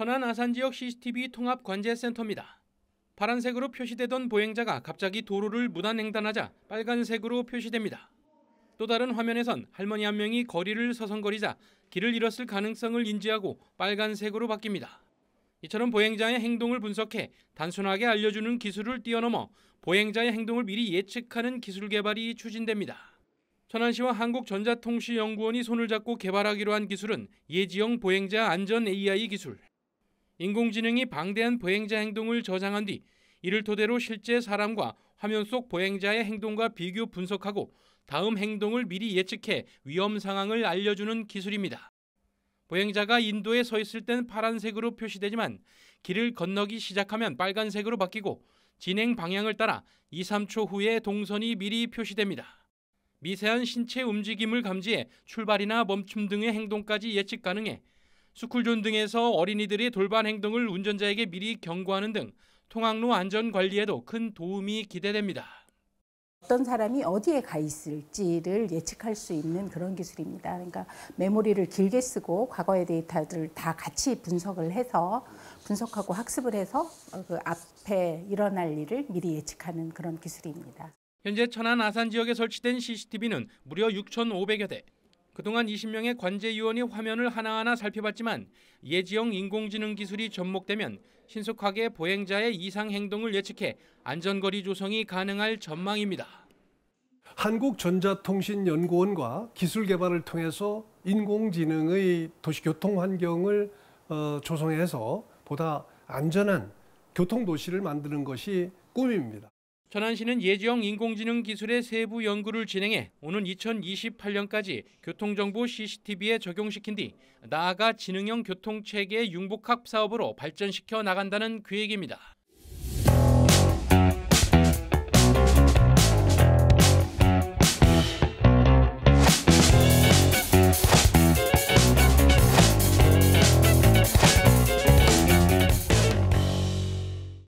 천안 아산지역 CCTV 통합 관제센터입니다. 파란색으로 표시되던 보행자가 갑자기 도로를 무단 횡단하자 빨간색으로 표시됩니다. 또 다른 화면에선 할머니 한 명이 거리를 서성거리자 길을 잃었을 가능성을 인지하고 빨간색으로 바뀝니다. 이처럼 보행자의 행동을 분석해 단순하게 알려주는 기술을 뛰어넘어 보행자의 행동을 미리 예측하는 기술 개발이 추진됩니다. 천안시와 한국전자통신연구원이 손을 잡고 개발하기로 한 기술은 예지형 보행자 안전 AI 기술. 인공지능이 방대한 보행자 행동을 저장한 뒤 이를 토대로 실제 사람과 화면 속 보행자의 행동과 비교 분석하고 다음 행동을 미리 예측해 위험 상황을 알려주는 기술입니다. 보행자가 인도에 서 있을 땐 파란색으로 표시되지만 길을 건너기 시작하면 빨간색으로 바뀌고 진행 방향을 따라 2, 3초 후에 동선이 미리 표시됩니다. 미세한 신체 움직임을 감지해 출발이나 멈춤 등의 행동까지 예측 가능해 스쿨존 등에서 어린이들이 돌발 행동을 운전자에게 미리 경고하는 등 통학로 안전 관리에도 큰 도움이 기대됩니다. 어떤 사람이 어디에 가 있을지를 예측할 수 있는 그런 기술입니다. 그러니까 메모리를 길게 쓰고 과거의 데이터들다 같이 분석을 해서 분석하고 학습을 해서 그 앞에 일어날 일을 미리 예측하는 그런 기술입니다. 현재 천안 아산 지역에 설치된 CCTV는 무려 6,500여 대. 그동안 20명의 관제위원이 화면을 하나하나 살펴봤지만 예지형 인공지능 기술이 접목되면 신속하게 보행자의 이상 행동을 예측해 안전거리 조성이 가능할 전망입니다. 한국전자통신연구원과 기술 개발을 통해서 인공지능의 도시교통 환경을 어, 조성해서 보다 안전한 교통도시를 만드는 것이 꿈입니다. 천안시는 예지형 인공지능 기술의 세부 연구를 진행해 오는 2028년까지 교통정보 CCTV에 적용시킨 뒤 나아가 지능형 교통체계 융복합 사업으로 발전시켜 나간다는 계획입니다. 그